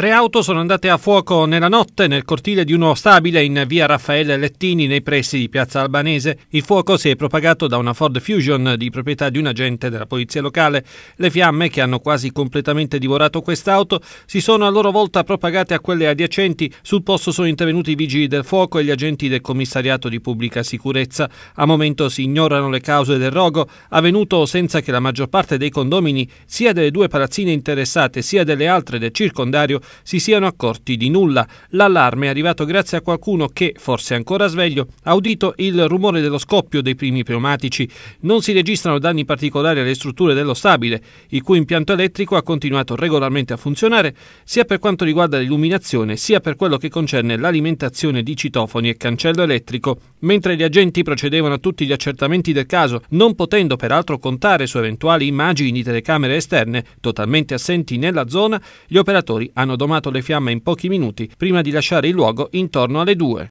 Tre auto sono andate a fuoco nella notte nel cortile di uno stabile in via Raffaele Lettini nei pressi di Piazza Albanese. Il fuoco si è propagato da una Ford Fusion di proprietà di un agente della polizia locale. Le fiamme, che hanno quasi completamente divorato quest'auto, si sono a loro volta propagate a quelle adiacenti. Sul posto sono intervenuti i vigili del fuoco e gli agenti del commissariato di pubblica sicurezza. A momento si ignorano le cause del rogo, avvenuto senza che la maggior parte dei condomini, sia delle due palazzine interessate sia delle altre del circondario, si siano accorti di nulla. L'allarme è arrivato grazie a qualcuno che, forse ancora sveglio, ha udito il rumore dello scoppio dei primi pneumatici. Non si registrano danni particolari alle strutture dello stabile, il cui impianto elettrico ha continuato regolarmente a funzionare, sia per quanto riguarda l'illuminazione, sia per quello che concerne l'alimentazione di citofoni e cancello elettrico. Mentre gli agenti procedevano a tutti gli accertamenti del caso, non potendo peraltro contare su eventuali immagini di telecamere esterne totalmente assenti nella zona, gli operatori hanno hanno domato le fiamme in pochi minuti prima di lasciare il luogo intorno alle 2.